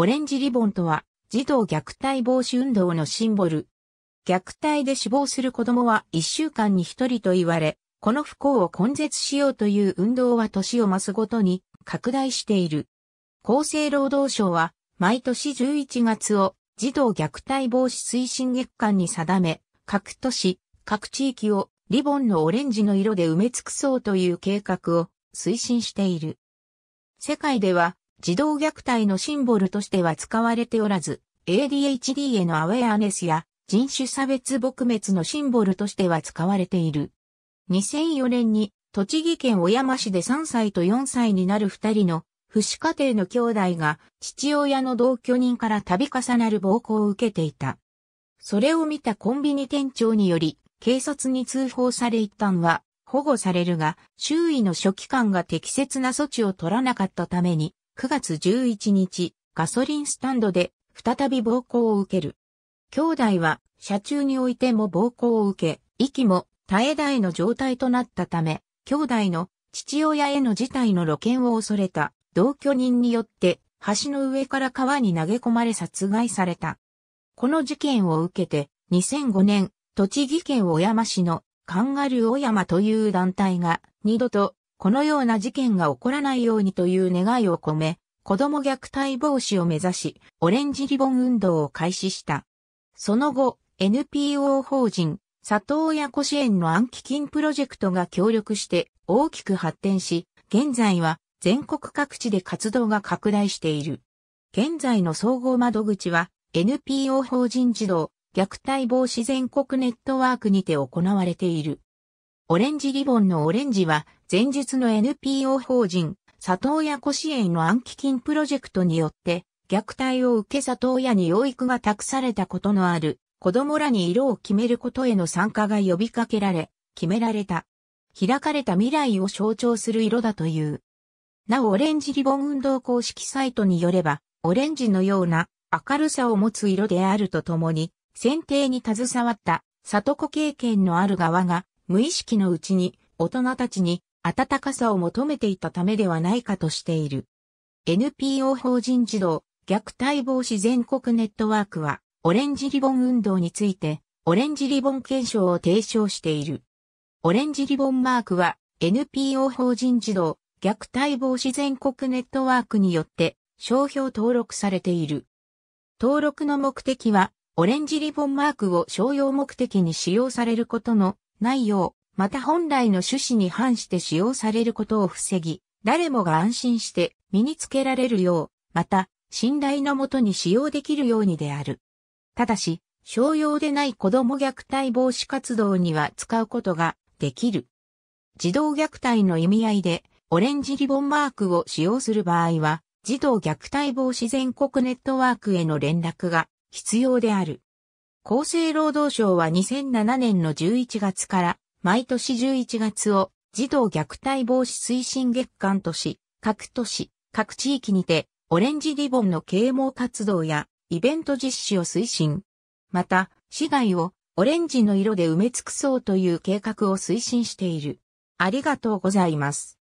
オレンジリボンとは、児童虐待防止運動のシンボル。虐待で死亡する子供は1週間に1人と言われ、この不幸を根絶しようという運動は年を増すごとに拡大している。厚生労働省は、毎年11月を児童虐待防止推進月間に定め、各都市、各地域をリボンのオレンジの色で埋め尽くそうという計画を推進している。世界では児童虐待のシンボルとしては使われておらず、ADHD へのアウェアネスや人種差別撲滅のシンボルとしては使われている。2004年に栃木県小山市で3歳と4歳になる2人の不死家庭の兄弟が父親の同居人から度重なる暴行を受けていた。それを見たコンビニ店長により警察に通報され一旦は保護されるが周囲の初期官が適切な措置を取らなかったために9月11日、ガソリンスタンドで再び暴行を受ける。兄弟は車中においても暴行を受け、息も絶え絶えの状態となったため、兄弟の父親への事態の露見を恐れた同居人によって橋の上から川に投げ込まれ殺害された。この事件を受けて2005年、栃木県小山市のカンガルー小山という団体が二度とこのような事件が起こらないようにという願いを込め、子供虐待防止を目指し、オレンジリボン運動を開始した。その後、NPO 法人、里親子支援の暗記金プロジェクトが協力して大きく発展し、現在は全国各地で活動が拡大している。現在の総合窓口は NPO 法人児童虐待防止全国ネットワークにて行われている。オレンジリボンのオレンジは、前述の NPO 法人、里親子支援の暗記金プロジェクトによって、虐待を受け里親に養育が託されたことのある、子供らに色を決めることへの参加が呼びかけられ、決められた。開かれた未来を象徴する色だという。なおオレンジリボン運動公式サイトによれば、オレンジのような明るさを持つ色であるとともに、選定に携わった里子経験のある側が無意識のうちに大人たちに温かさを求めていたためではないかとしている。NPO 法人児童虐待防止全国ネットワークは、オレンジリボン運動について、オレンジリボン検証を提唱している。オレンジリボンマークは、NPO 法人児童虐待防止全国ネットワークによって、商標登録されている。登録の目的は、オレンジリボンマークを商用目的に使用されることのないよう、また本来の趣旨に反して使用されることを防ぎ、誰もが安心して身につけられるよう、また、信頼のもとに使用できるようにである。ただし、商用でない子供虐待防止活動には使うことができる。児童虐待の意味合いで、オレンジリボンマークを使用する場合は、児童虐待防止全国ネットワークへの連絡が必要である。厚生労働省は2007年の11月から毎年11月を児童虐待防止推進月間とし、各都市、各地域にてオレンジリボンの啓蒙活動やイベント実施を推進。また、市街をオレンジの色で埋め尽くそうという計画を推進している。ありがとうございます。